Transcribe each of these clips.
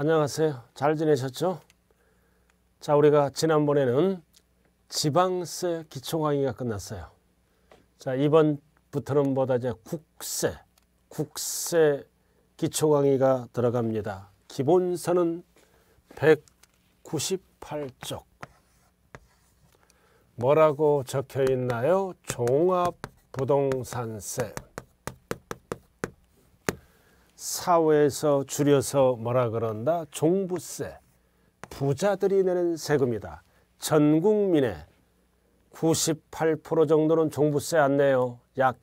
안녕하세요. 잘 지내셨죠? 자, 우리가 지난번에는 지방세 기초 강의가 끝났어요. 자, 이번부터는 보다 이제 국세, 국세 기초 강의가 들어갑니다. 기본서는 198쪽. 뭐라고 적혀 있나요? 종합부동산세. 사회에서 줄여서 뭐라 그런다? 종부세. 부자들이 내는 세금이다. 전 국민의 98% 정도는 종부세 안 내요. 약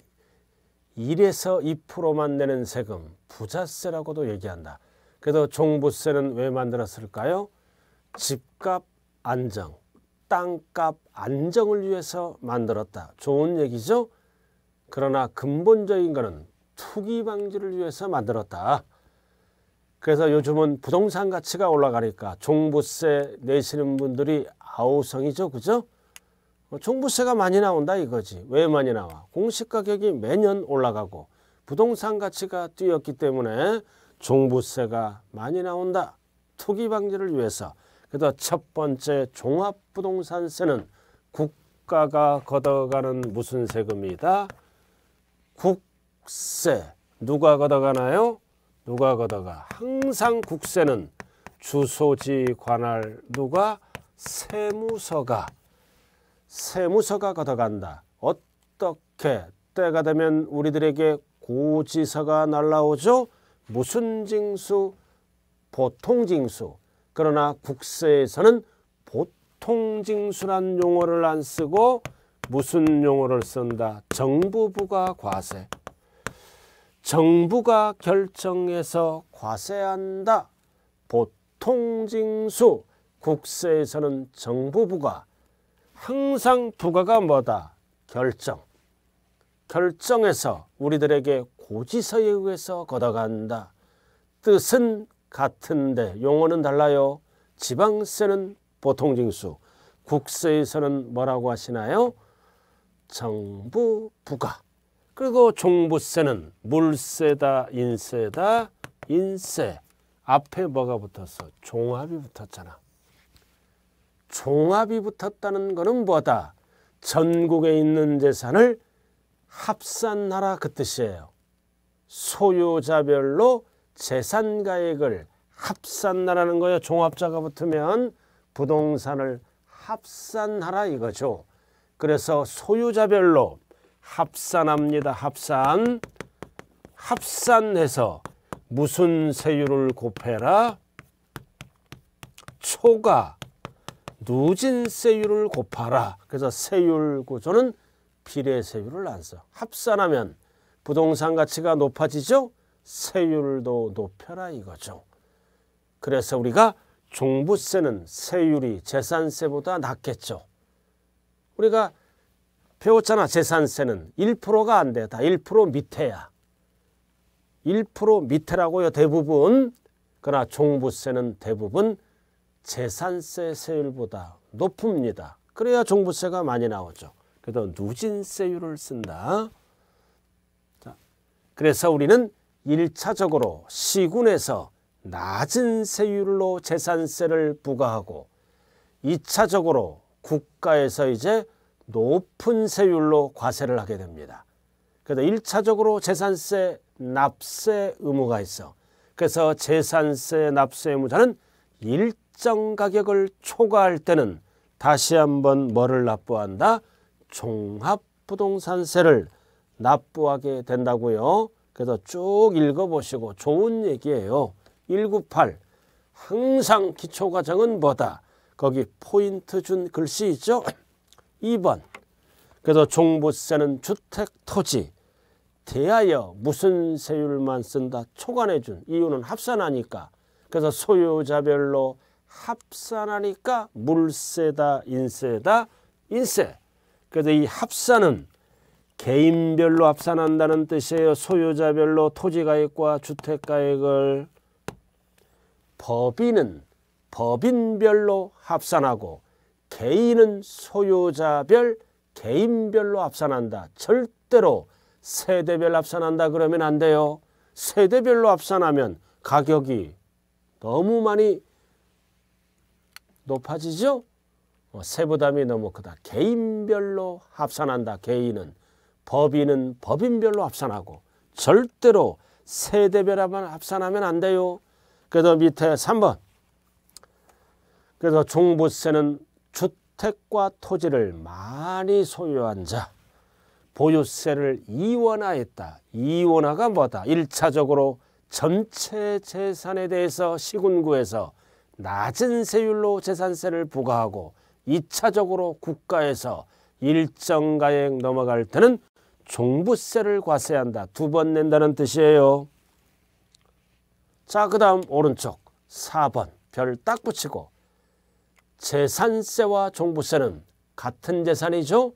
1에서 2%만 내는 세금, 부자세라고도 얘기한다. 그래도 종부세는 왜 만들었을까요? 집값 안정, 땅값 안정을 위해서 만들었다. 좋은 얘기죠? 그러나 근본적인 것은 투기 방지를 위해서 만들었다. 그래서 요즘은 부동산 가치가 올라가니까 종부세 내시는 분들이 아우성이죠. 그죠? 어, 종부세가 많이 나온다 이거지. 왜 많이 나와? 공시가격이 매년 올라가고 부동산 가치가 뛰었기 때문에 종부세가 많이 나온다. 투기 방지를 위해서. 그래서 첫 번째 종합부동산세는 국가가 걷어가는 무슨 세금이다? 국 국세 누가 걷어가나요? 누가 걷어가 항상 국세는 주소지 관할 누가 세무서가 세무서가 걷어간다 어떻게 때가 되면 우리들에게 고지서가 날라오죠 무슨 징수 보통 징수 그러나 국세에서는 보통 징수란 용어를 안 쓰고 무슨 용어를 쓴다 정부 부가 과세 정부가 결정해서 과세한다. 보통징수 국세에서는 정부부가 항상 부가가 뭐다? 결정. 결정해서 우리들에게 고지서에 의해서 걷어간다. 뜻은 같은데 용어는 달라요. 지방세는 보통징수, 국세에서는 뭐라고 하시나요? 정부 부가. 그리고 종부세는 물세다 인세다 인세 앞에 뭐가 붙었어? 종합이 붙었잖아. 종합이 붙었다는 것은 뭐다? 전국에 있는 재산을 합산하라 그 뜻이에요. 소유자별로 재산가액을 합산하라는 거예요. 종합자가 붙으면 부동산을 합산하라 이거죠. 그래서 소유자별로 합산합니다. 합산. 합산해서 무슨 세율을 곱해라? 초가 누진 세율을 곱하라. 그래서 세율 구조는 비례 세율을 안 써. 합산하면 부동산 가치가 높아지죠. 세율도 높여라 이거죠. 그래서 우리가 종부세는 세율이 재산세보다 낮겠죠. 우리가 배웠잖아. 재산세는 1%가 안 돼. 다1% 밑에야. 1% 밑에라고요. 대부분. 그러나 종부세는 대부분 재산세 세율보다 높습니다. 그래야 종부세가 많이 나오죠. 그래서 누진세율을 쓴다. 자, 그래서 우리는 1차적으로 시군에서 낮은 세율로 재산세를 부과하고 2차적으로 국가에서 이제 높은 세율로 과세를 하게 됩니다. 그래서 1차적으로 재산세 납세 의무가 있어. 그래서 재산세 납세 의무자는 일정 가격을 초과할 때는 다시 한번 뭐를 납부한다? 종합부동산세를 납부하게 된다고요. 그래서 쭉 읽어보시고 좋은 얘기예요. 198 항상 기초과정은 뭐다? 거기 포인트 준 글씨 있죠? 2번 그래서 종부세는 주택토지 대하여 무슨 세율만 쓴다 초과해 준 이유는 합산하니까 그래서 소유자별로 합산하니까 물세다 인세다 인세 그래서 이 합산은 개인별로 합산한다는 뜻이에요 소유자별로 토지가액과 주택가액을 법인은 법인별로 합산하고 개인은 소유자별 개인별로 합산한다. 절대로 세대별 합산한다 그러면 안 돼요. 세대별로 합산하면 가격이 너무 많이 높아지죠. 어, 세부담이 너무 크다. 개인별로 합산한다. 개인은 법인은 법인별로 합산하고 절대로 세대별 합산하면 안 돼요. 그래서 밑에 3번 그래서 종부세는 주택과 토지를 많이 소유한 자 보유세를 이원화했다. 이원화가 뭐다? 1차적으로 전체 재산에 대해서 시군구에서 낮은 세율로 재산세를 부과하고 2차적으로 국가에서 일정 가액 넘어갈 때는 종부세를 과세한다. 두 번 낸다는 뜻이에요. 자, 그 다음 오른쪽 4번 별 딱 붙이고 재산세와 종부세는 같은 재산이죠.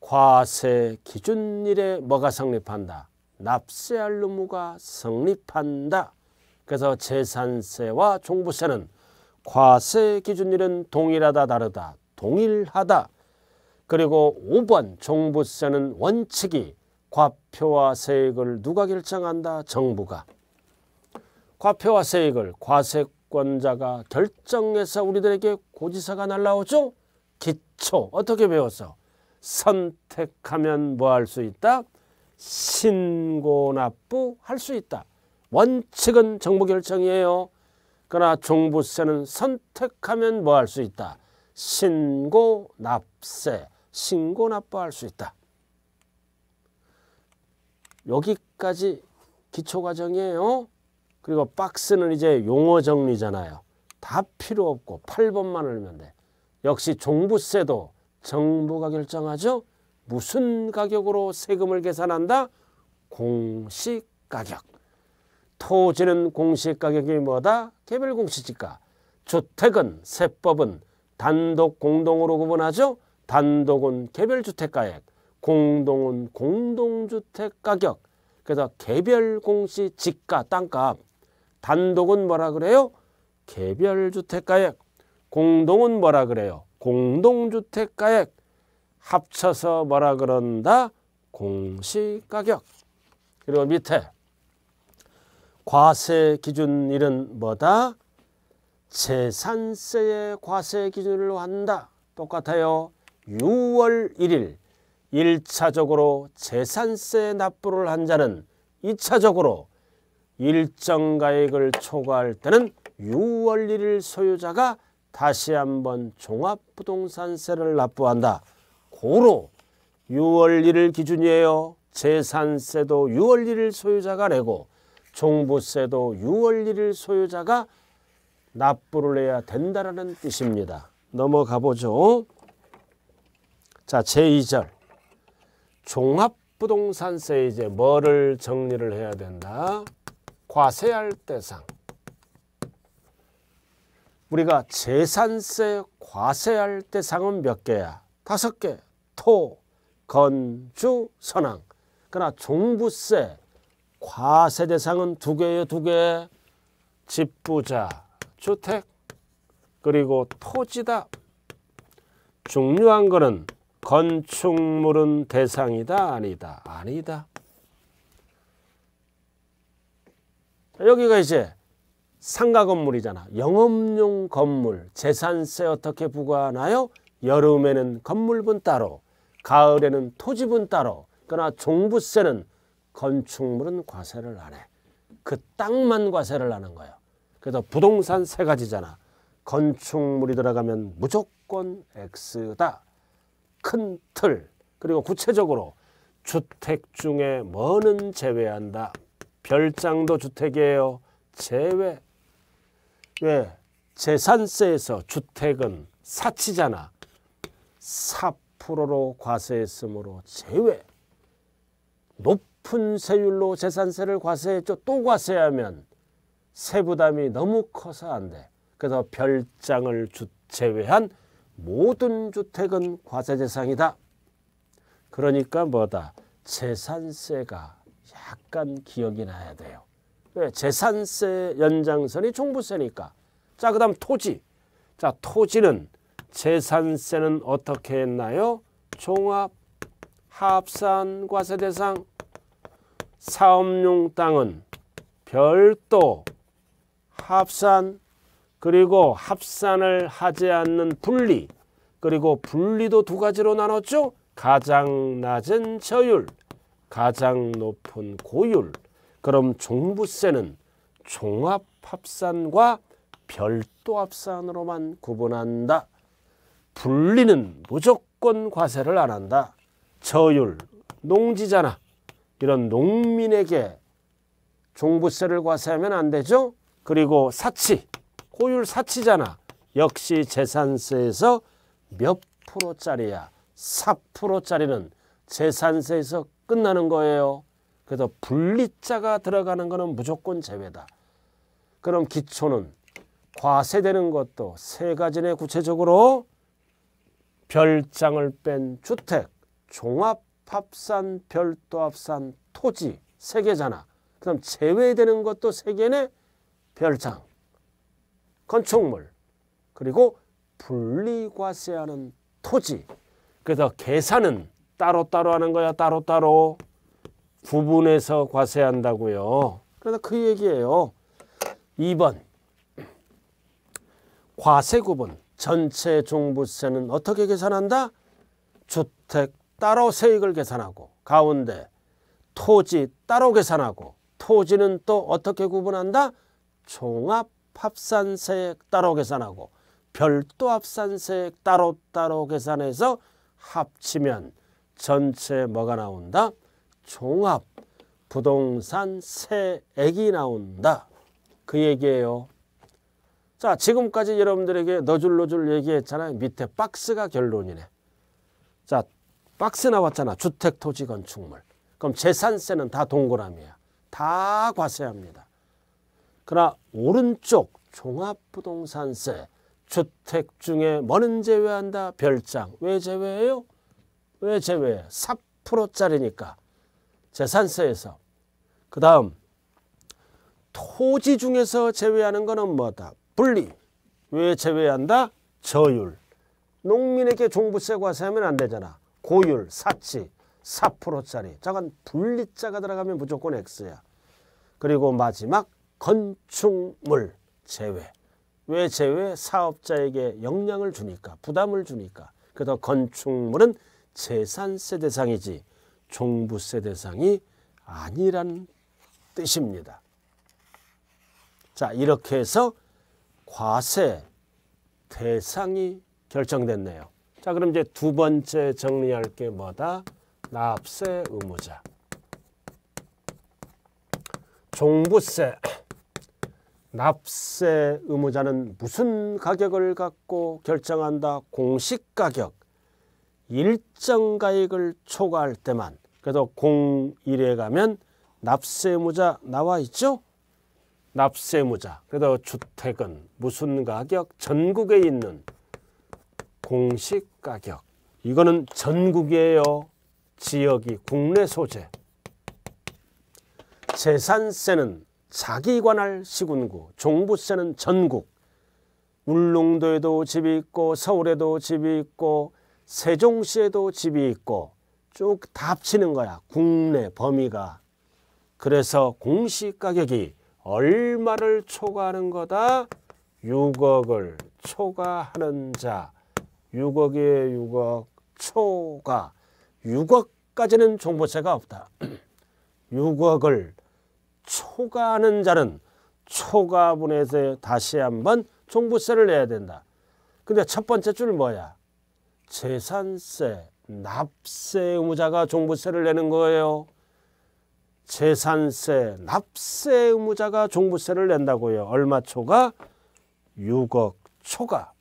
과세 기준일에 뭐가 성립한다. 납세할 의무가 성립한다. 그래서 재산세와 종부세는 과세 기준일은 동일하다 다르다 동일하다. 그리고 5번 종부세는 원칙이 과표와 세액을 누가 결정한다? 정부가. 과표와 세액을 과세 권자가 결정해서 우리들에게 고지서가 날라오죠? 기초. 어떻게 배웠어? 선택하면 뭐 할 수 있다? 신고납부 할 수 있다. 원칙은 정부 결정이에요. 그러나 종부세는 선택하면 뭐 할 수 있다. 신고납세, 신고납부할 수 있다. 여기까지 기초과정이에요. 그리고 박스는 이제 용어 정리잖아요. 다 필요 없고 8번만 알면 돼. 역시 종부세도 정부가 결정하죠. 무슨 가격으로 세금을 계산한다? 공시가격. 토지는 공시가격이 뭐다? 개별공시지가. 주택은 세법은 단독 공동으로 구분하죠. 단독은 개별주택가액, 공동은 공동주택가격. 그래서 개별공시지가 땅값 단독은 뭐라 그래요? 개별주택가액. 공동은 뭐라 그래요? 공동주택가액. 합쳐서 뭐라 그런다? 공시가격. 그리고 밑에 과세 기준일은 뭐다? 재산세의 과세 기준으 한다. 똑같아요. 6월 1일 1차적으로 재산세 납부를 한 자는 2차적으로 일정 가액을 초과할 때는 유월 1일 소유자가 다시 한번 종합부동산세를 납부한다. 고로 6월 1일 기준이에요. 재산세도 6월 1일 소유자가 내고 종부세도 6월 1일 소유자가 납부를 해야 된다라는 뜻입니다. 넘어가 보죠. 자, 제2절. 종합부동산세 이제 뭐를 정리를 해야 된다. 과세할 대상 우리가 재산세 과세할 대상은 몇 개야? 다섯 개. 토, 건주, 선앙. 그러나 종부세 과세 대상은 두 개예요, 두 개. 집부자, 주택, 그리고 토지다. 중요한 것은 건축물은 대상이다, 아니다, 아니다. 여기가 이제 상가 건물이잖아. 영업용 건물, 재산세 어떻게 부과하나요? 여름에는 건물분 따로, 가을에는 토지분 따로, 그러나 종부세는 건축물은 과세를 안 해. 그 땅만 과세를 하는 거예요. 그래서 부동산 세 가지잖아. 건축물이 들어가면 무조건 X다. 큰 틀, 그리고 구체적으로 주택 중에 뭐는 제외한다. 별장도 주택이에요. 제외. 왜? 예. 재산세에서 주택은 사치잖아. 4%로 과세했으므로 제외. 높은 세율로 재산세를 과세했죠. 또 과세하면 세부담이 너무 커서 안 돼. 그래서 별장을 주, 제외한 모든 주택은 과세 대상이다. 그러니까 뭐다? 재산세가 약간 기억이 나야 돼요. 왜? 예, 재산세 연장선이 종부세니까. 자, 그 다음 토지. 자, 토지는 재산세는 어떻게 했나요? 종합, 합산, 과세 대상. 사업용 땅은 별도, 합산, 그리고 합산을 하지 않는 분리, 그리고 분리도 두 가지로 나눴죠. 가장 낮은 저율, 가장 높은 고율 그럼 종부세는 종합합산과 별도합산으로만 구분한다. 분리는 무조건 과세를 안 한다. 저율, 농지자나 이런 농민에게 종부세를 과세하면 안 되죠. 그리고 사치, 고율 사치자나 역시 재산세에서 몇 프로짜리야. 4%짜리는 재산세에서 끝나는 거예요. 그래서 분리자가 들어가는 것은 무조건 제외다. 그럼 기초는 과세되는 것도 세 가지네 구체적으로 별장을 뺀 주택, 종합합산, 별도합산, 토지 세 개잖아. 그럼 제외되는 것도 세 개네 별장, 건축물, 그리고 분리과세하는 토지. 그래서 계산은 따로따로 하는 거야 따로따로 구분해서 과세한다고요. 그래서 그 얘기예요. 2번 과세 구분 전체 종부세는 어떻게 계산한다? 주택 따로 세액을 계산하고 가운데 토지 따로 계산하고 토지는 또 어떻게 구분한다? 종합 합산세액 따로 계산하고 별도 합산세액 따로따로 계산해서 합치면 전체 뭐가 나온다? 종합 부동산 세액이 나온다. 그 얘기예요. 자 지금까지 여러분들에게 너줄너줄 얘기했잖아요. 밑에 박스가 결론이네. 자 박스 나왔잖아. 주택토지건축물. 그럼 재산세는 다 동그라미야. 다 과세합니다. 그러나 오른쪽 종합부동산세 주택 중에 뭐는 제외한다? 별장. 왜 제외해요? 왜 제외? 4%짜리니까. 재산세에서. 그 다음 토지 중에서 제외하는 것은 뭐다? 분리. 왜 제외한다? 저율. 농민에게 종부세 과세하면 안 되잖아. 고율, 사치, 4%짜리. 잠깐 분리자가 들어가면 무조건 X야. 그리고 마지막 건축물 제외. 왜 제외? 사업자에게 영향을 주니까, 부담을 주니까. 그래서 건축물은 재산세 대상이지 종부세 대상이 아니란 뜻입니다. 자, 이렇게 해서 과세 대상이 결정됐네요. 자, 그럼 이제 두 번째 정리할 게 뭐다? 납세 의무자. 종부세, 납세 의무자는 무슨 가격을 갖고 결정한다? 공시가격. 일정 가액을 초과할 때만 그래도 01에 가면 납세무자 나와 있죠? 납세무자 그래도 주택은 무슨 가격? 전국에 있는 공시가격 이거는 전국이에요. 지역이 국내 소재 재산세는 자기 관할 시군구 종부세는 전국 울릉도에도 집이 있고 서울에도 집이 있고 세종시에도 집이 있고 쭉 다 합치는 거야. 국내 범위가. 그래서 공시가격이 얼마를 초과하는 거다? 6억을 초과하는 자. 6억에 6억 초과. 6억까지는 종부세가 없다. 6억을 초과하는 자는 초과분에서 다시 한번 종부세를 내야 된다. 근데 첫 번째 줄 뭐야? 재산세, 납세 의무자가 종부세를 내는 거예요. 재산세, 납세 의무자가 종부세를 낸다고요. 얼마 초가? 6억 초가.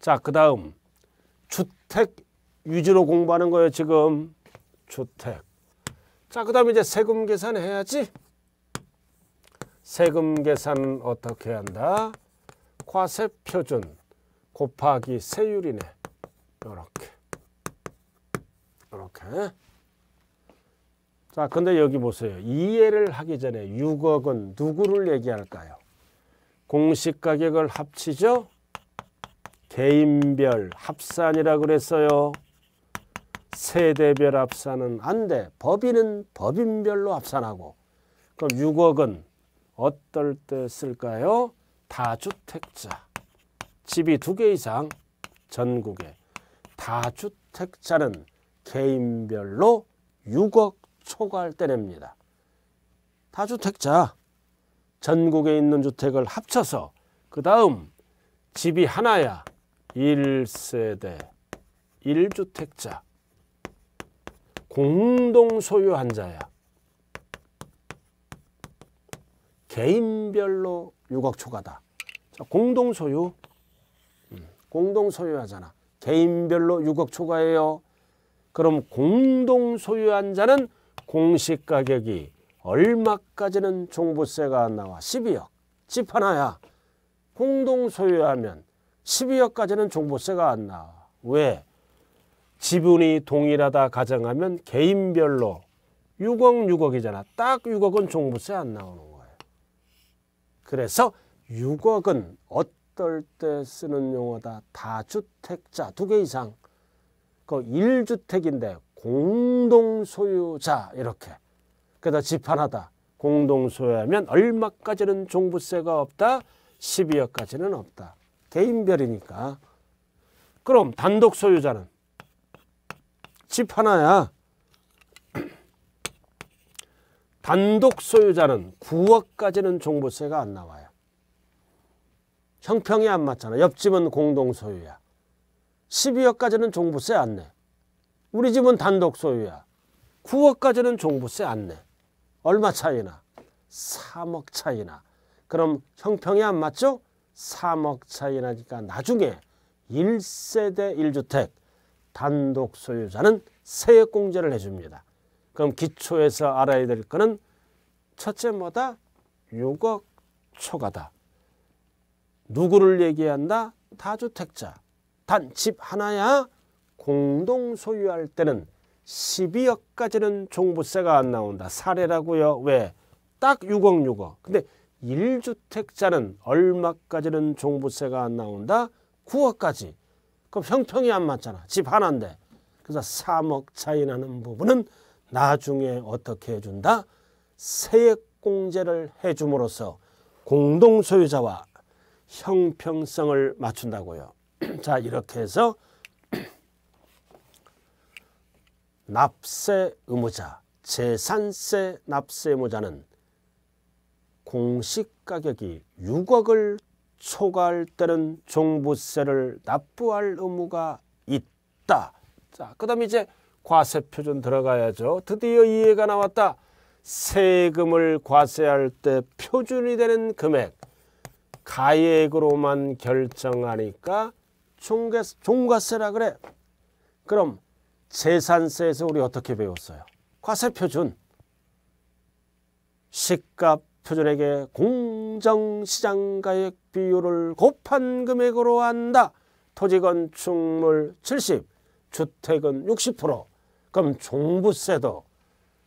자, 그 다음 주택 유지로 공부하는 거예요. 지금 주택. 자, 그 다음 이제 세금 계산해야지. 세금 계산 어떻게 한다? 과세 표준. 곱하기 세율이네. 이렇게. 이렇게. 자, 근데 여기 보세요. 이해를 하기 전에 6억은 누구를 얘기할까요? 공식 가격을 합치죠? 개인별 합산이라 그랬어요. 세대별 합산은 안 돼. 법인은 법인별로 합산하고. 그럼 6억은 어떨 때 쓸까요? 다주택자. 집이 두 개 이상 전국에 다주택자는 개인별로 6억 초과할 때 냅니다. 다주택자 전국에 있는 주택을 합쳐서 그 다음 집이 하나야 1세대 1주택자 공동 소유한 자야 개인별로 6억 초과다. 자, 공동 소유 공동 소유하잖아. 개인별로 6억 초과해요. 그럼 공동 소유한 자는 공시가격이 얼마까지는 종부세가 나와? 12억. 집 하나야. 공동 소유하면 12억까지는 종부세가 안 나와. 왜? 지분이 동일하다 가정하면 개인별로 6억 6억이잖아. 딱 6억은 종부세 안 나오는 거예요. 그래서 6억은 어떤 떨때 쓰는 용어다. 다주택자 두 개 이상. 그 1주택인데 공동 소유자 이렇게. 그다 집 하나다. 공동 소유하면 얼마까지는 종부세가 없다. 12억까지는 없다. 개인별이니까. 그럼 단독 소유자는 집 하나야. 단독 소유자는 9억까지는 종부세가 안 나와요. 형평이 안 맞잖아. 옆집은 공동 소유야. 12억까지는 종부세 안 내. 우리 집은 단독 소유야. 9억까지는 종부세 안 내. 얼마 차이나? 3억 차이나. 그럼 형평이 안 맞죠? 3억 차이나니까 나중에 1세대 1주택 단독 소유자는 세액공제를 해줍니다. 그럼 기초에서 알아야 될 거는 첫째 뭐다? 6억 초과다. 누구를 얘기한다? 다주택자. 단 집 하나야 공동 소유할 때는 12억까지는 종부세가 안 나온다. 사례라고요. 왜? 딱 6억 6억. 근데 1주택자는 얼마까지는 종부세가 안 나온다? 9억까지. 그럼 형평이 안 맞잖아. 집 하나인데. 그래서 3억 차이 나는 부분은 나중에 어떻게 해준다? 세액공제를 해줌으로써 공동소유자와 형평성을 맞춘다고요. 자 이렇게 해서 납세 의무자, 재산세 납세 의무자는 공시가격이 6억을 초과할 때는 종부세를 납부할 의무가 있다. 자, 그 다음에 이제 과세표준 들어가야죠. 드디어 이해가 나왔다. 세금을 과세할 때 표준이 되는 금액, 가액으로만 결정하니까 총가세 종가세라 그래. 그럼 재산세에서 우리 어떻게 배웠어요? 과세표준. 시값 표준액의 공정시장가액 비율을 곱한 금액으로 한다. 토지건축물 70, 주택은 60%. 그럼 종부세도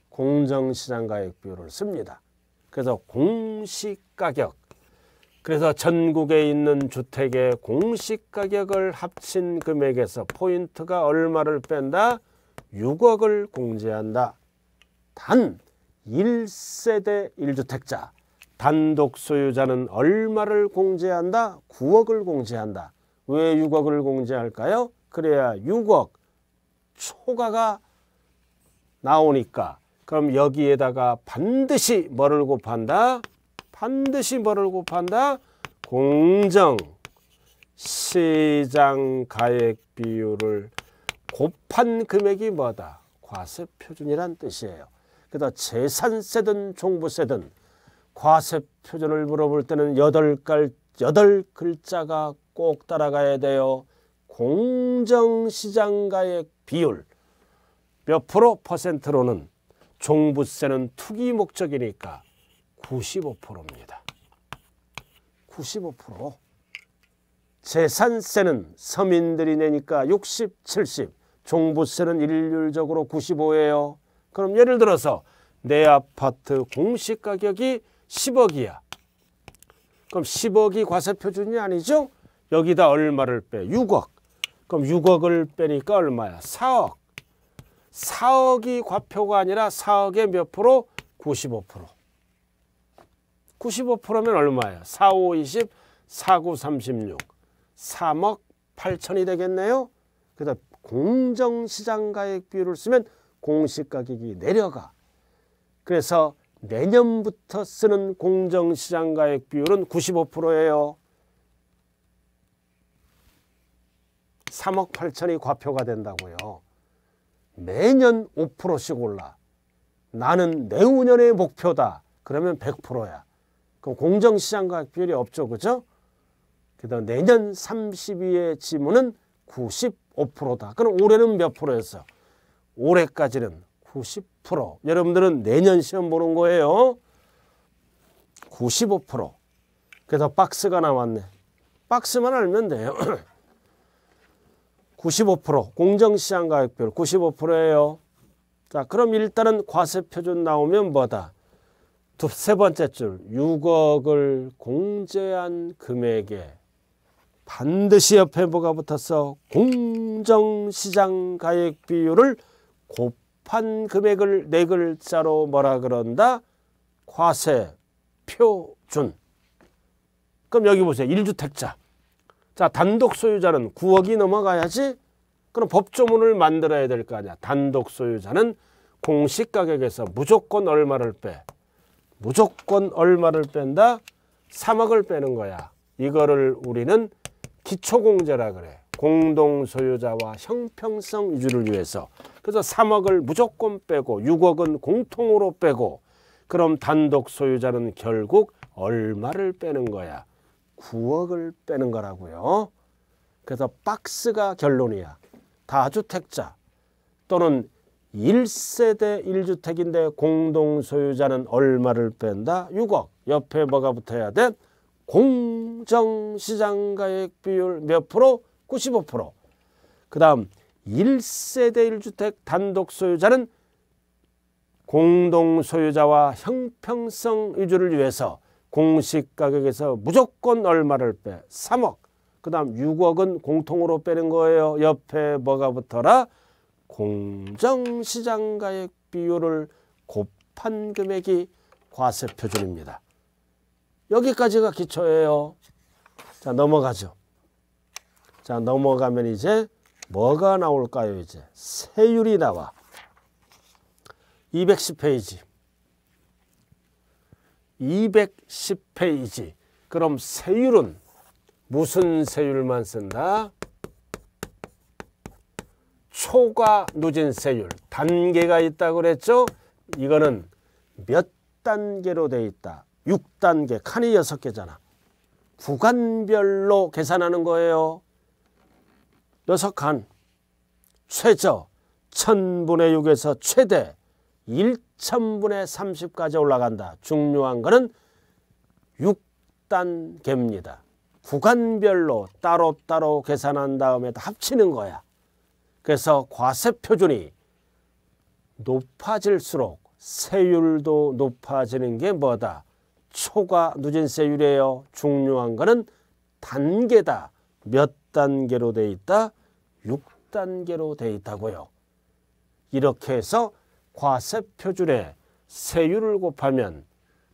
공정시장가액 비율을 씁니다. 그래서 공시가격 그래서 전국에 있는 주택의 공시 가격을 합친 금액에서 포인트가 얼마를 뺀다? 6억을 공제한다. 단 1세대 1주택자 단독 소유자는 얼마를 공제한다? 9억을 공제한다. 왜 6억을 공제할까요? 그래야 6억 초과가 나오니까 그럼 여기에다가 반드시 뭐를 곱한다? 반드시 뭐를 곱한다? 공정 시장 가액 비율을 곱한 금액이 뭐다? 과세 표준이란 뜻이에요. 그다 재산세든 종부세든 과세 표준을 물어볼 때는 여 글자가 꼭 따라가야 돼요. 공정 시장 가액 비율 몇 프로 퍼센트로는 종부세는 투기 목적이니까 95%입니다. 95% 재산세는 서민들이 내니까 60, 70 종부세는 일률적으로 95예요. 그럼 예를 들어서 내 아파트 공시가격이 10억이야. 그럼 10억이 과세표준이 아니죠? 여기다 얼마를 빼? 6억. 그럼 6억을 빼니까 얼마야? 4억. 4억이 과표가 아니라 4억의 몇 프로? 95%. 95%면 얼마예요? 4, 5, 20, 4, 9, 36. 3억 8천이 되겠네요. 그다음 공정시장가액 비율을 쓰면 공시가격이 내려가. 그래서 내년부터 쓰는 공정시장가액 비율은 95%예요. 3억 8천이 과표가 된다고요. 매년 5%씩 올라. 나는 내후년의 목표다. 그러면 100%야. 그럼 공정시장과 비율이 없죠. 그죠? 그다음 내년 3 0의 지문은 95%다. 그럼 올해는 몇 프로였어? 올해까지는 90%. 여러분들은 내년 시험 보는 거예요. 95%. 그래서 박스가 나왔네. 박스만 알면 돼요. 95% 공정시장 가격별 95%예요. 자, 그럼 일단은 과세표준 나오면 뭐다? 두, 세 번째 줄 6억을 공제한 금액에 반드시 옆에 뭐가 붙어서 공정시장 가액 비율을 곱한 금액을 네 글자로 뭐라 그런다? 과세 표준 그럼 여기 보세요. 1주택자 자 단독 소유자는 9억이 넘어가야지 그럼 법조문을 만들어야 될 거 아니야. 단독 소유자는 공시가격에서 무조건 얼마를 빼? 무조건 얼마를 뺀다? 3억을 빼는 거야. 이거를 우리는 기초공제라 그래. 공동소유자와 형평성 위주를 위해서. 그래서 3억을 무조건 빼고 6억은 공통으로 빼고 그럼 단독 소유자는 결국 얼마를 빼는 거야? 9억을 빼는 거라고요. 그래서 박스가 결론이야. 다주택자 또는 1세대 1주택인데 공동소유자는 얼마를 뺀다? 6억. 옆에 뭐가 붙어야 돼? 공정시장가액 비율 몇 프로? 95%. 그 다음 1세대 1주택 단독 소유자는 공동소유자와 형평성 위주를 위해서 공시가격에서 무조건 얼마를 빼? 3억. 그 다음 6억은 공통으로 빼는 거예요. 옆에 뭐가 붙어라? 공정시장가액 비율을 곱한 금액이 과세표준입니다. 여기까지가 기초예요. 자 넘어가죠. 자 넘어가면 이제 뭐가 나올까요 이제 세율이 나와 210페이지 210페이지 그럼 세율은 무슨 세율만 쓴다? 초과 누진세율 단계가 있다고 그랬죠? 이거는 몇 단계로 돼 있다. 6단계 칸이 6개잖아. 구간별로 계산하는 거예요. 6칸 최저 1000분의 6에서 최대 1000분의 30까지 올라간다. 중요한 거는 6단계입니다. 구간별로 따로따로 계산한 다음에 합치는 거야. 그래서 과세 표준이 높아질수록 세율도 높아지는 게 뭐다? 초과 누진세율이에요. 중요한 거는 단계다. 몇 단계로 돼 있다? 6단계로 돼 있다고요. 이렇게 해서 과세표준에 세율을 곱하면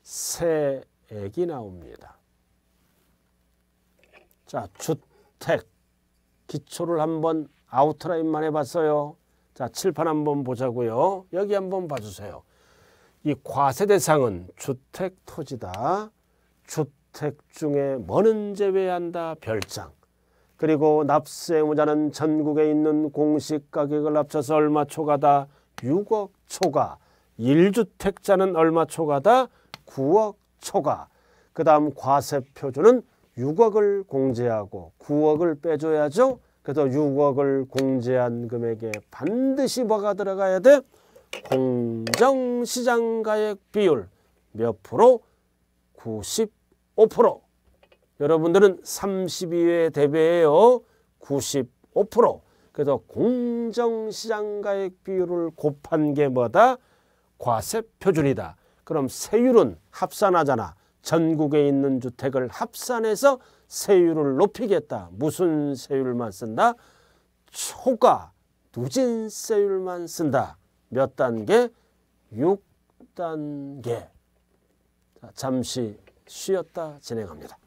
세액이 나옵니다. 자, 주택 기초를 한번 아웃라인만 해봤어요. 자, 칠판 한번 보자고요. 여기 한번 봐주세요. 이 과세대상은 주택 토지다. 주택 중에 뭐는 제외한다. 별장. 그리고 납세 의무자는 전국에 있는 공식 가격을 합쳐서 얼마 초과다. 6억 초과. 1주택자는 얼마 초과다. 9억 초과. 그 다음 과세 표준은 6억을 공제하고 9억을 빼줘야죠. 그래서 6억을 공제한 금액에 반드시 뭐가 들어가야 돼? 공정시장가액 비율 몇 프로? 95% 여러분들은 32회 대비해요. 95% 그래서 공정시장가액 비율을 곱한 게 뭐다? 과세표준이다. 그럼 세율은 합산하잖아. 전국에 있는 주택을 합산해서 세율을 높이겠다. 무슨 세율만 쓴다? 초과 누진 세율만 쓴다. 몇 단계? 6단계. 잠시 쉬었다 진행합니다.